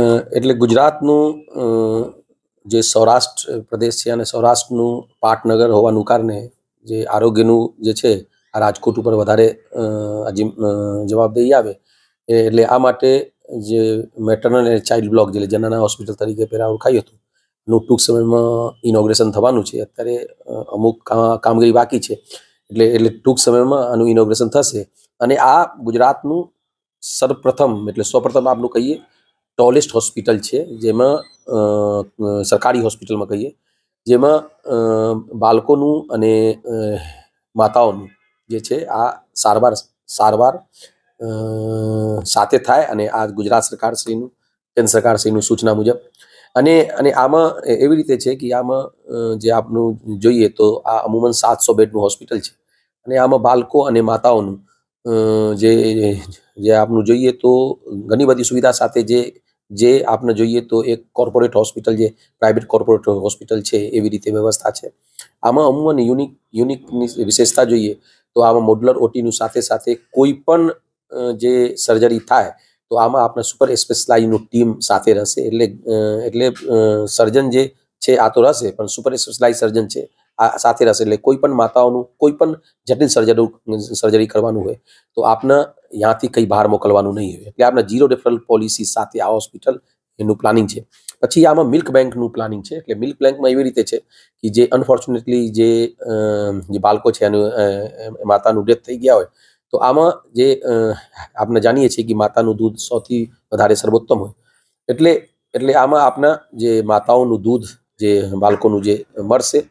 એટલે ગુજરાતનું જે સૌરાષ્ટ્ર પ્રદેશ છે અને સૌરાષ્ટ્રનું પાટનગર હોવાનું કારણે જે આરોગ્યનું જે છે આ રાજકોટ ઉપર વધારે જવાબદારી આવે એટલે આ માટે જે મેટર્નલ અને ચાઇલ્ડ બ્લોક જે જનાના હોસ્પિટલ તરીકે પહેલાં ઓળખાયું હતું નું ટૂંક સમયમાં ઇનોગ્રેશન થવાનું છે અત્યારે અમુક કામગીરી બાકી છે એટલે એટલે ટૂંક સમયમાં આનું ઇનોગ્રેશન થશે અને આ ગુજરાતનું સર્વપ્રથમ એટલે સૌપ્રથમ આપનું કહીએ ટોલેસ્ટ હોસ્પિટલ છે જેમાં સરકારી હોસ્પિટલમાં કહીએ જેમાં બાળકોનું અને માતાઓનું જે છે આ સારવાર સારવાર સાથે થાય અને આ ગુજરાત સરકારશ્રીનું કેન્દ્ર સરકારશ્રીનું સૂચના મુજબ અને અને આમાં એવી રીતે છે કે આમાં જે આપનું જોઈએ તો આ અમુમન સાતસો બેડનું હોસ્પિટલ છે અને આમાં બાળકો અને માતાઓનું જે જે આપનું જોઈએ તો ઘણી બધી સુવિધા સાથે જે જે આપને જોઈએ તો એક કોર્પોરેટ હોસ્પિટલ જે પ્રાઇવેટ કોર્પોરેટ હોસ્પિટલ છે એવી રીતે વ્યવસ્થા છે આમાં અમૂમન યુનિક યુનિકની વિશેષતા જોઈએ તો આમાં મોડ્યુલર ઓટીનું સાથે સાથે કોઈ પણ જે સર્જરી થાય તો આમાં આપણે સુપર સ્પેશલાઇઝનું ટીમ સાથે રહેશે એટલે એટલે સર્જન જે છે આ તો રહેશે પણ સુપર સ્પેશલાઇઝ સર્જન છે આ સાથે રહેશે એટલે કોઈ પણ માતાઓનું કોઈ પણ જટિલ સર્જરી સર્જરી કરવાનું હોય તો આપને ત્યાંથી કંઈ બહાર મોકલવાનું નહીં હોય એટલે આપણે ઝીરો રેફરલ પોલિસી સાથે આ હોસ્પિટલ એનું પ્લાનિંગ છે પછી આમાં મિલ્ક બેંકનું પ્લાનિંગ છે એટલે મિલ્ક બેંકમાં એવી રીતે છે કે જે અનફોર્ચ્યુનેટલી જે જે બાળકો છે એનું માતાનું ડેથ થઈ ગયા હોય તો આમાં જે આપણે જાણીએ છીએ કે માતાનું દૂધ સૌથી વધારે સર્વોત્તમ હોય એટલે એટલે આમાં આપના જે માતાઓનું દૂધ જે બાળકોનું જે મળશે